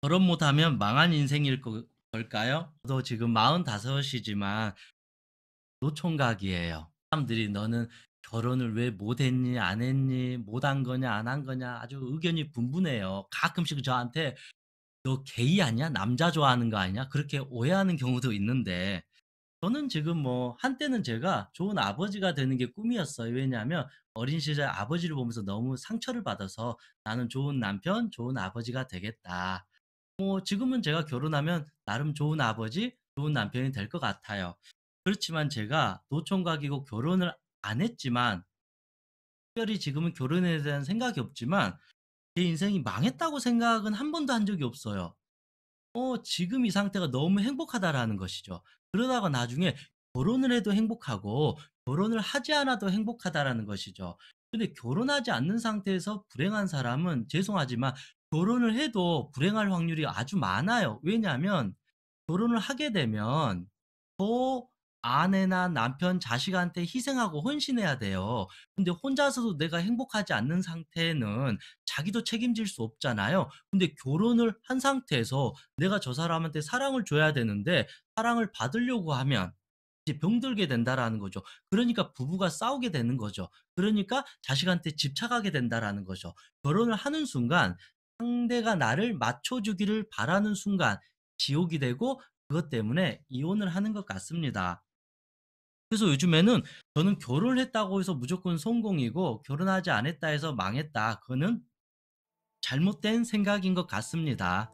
결혼 못하면 망한 인생일 거- 걸까요? 저도 지금 45이지만 노총각이에요. 사람들이 너는 결혼을 왜 못했니, 안 했니, 못한 거냐, 안 한 거냐 아주 의견이 분분해요. 가끔씩 저한테 너 게이 아니야? 남자 좋아하는 거아니냐 그렇게 오해하는 경우도 있는데 저는 지금 뭐 한때는 제가 좋은 아버지가 되는 게 꿈이었어요. 왜냐하면 어린 시절 아버지를 보면서 너무 상처를 받아서 나는 좋은 남편, 좋은 아버지가 되겠다. 뭐 지금은 제가 결혼하면 나름 좋은 아버지, 좋은 남편이 될 것 같아요. 그렇지만 제가 노총각이고 결혼을 안 했지만 특별히 지금은 결혼에 대한 생각이 없지만 제 인생이 망했다고 생각은 한 번도 한 적이 없어요. 어, 지금 이 상태가 너무 행복하다라는 것이죠. 그러다가 나중에 결혼을 해도 행복하고 결혼을 하지 않아도 행복하다라는 것이죠. 근데 결혼하지 않는 상태에서 불행한 사람은 죄송하지만 결혼을 해도 불행할 확률이 아주 많아요. 왜냐하면 결혼을 하게 되면 더 아내나 남편, 자식한테 희생하고 헌신해야 돼요. 근데 혼자서도 내가 행복하지 않는 상태는 자기도 책임질 수 없잖아요. 근데 결혼을 한 상태에서 내가 저 사람한테 사랑을 줘야 되는데 사랑을 받으려고 하면 병들게 된다라는 거죠. 그러니까 부부가 싸우게 되는 거죠. 그러니까 자식한테 집착하게 된다라는 거죠. 결혼을 하는 순간 상대가 나를 맞춰주기를 바라는 순간 지옥이 되고 그것 때문에 이혼을 하는 것 같습니다. 그래서 요즘에는 저는 결혼을 했다고 해서 무조건 성공이고 결혼하지 않았다 해서 망했다. 그거는 잘못된 생각인 것 같습니다.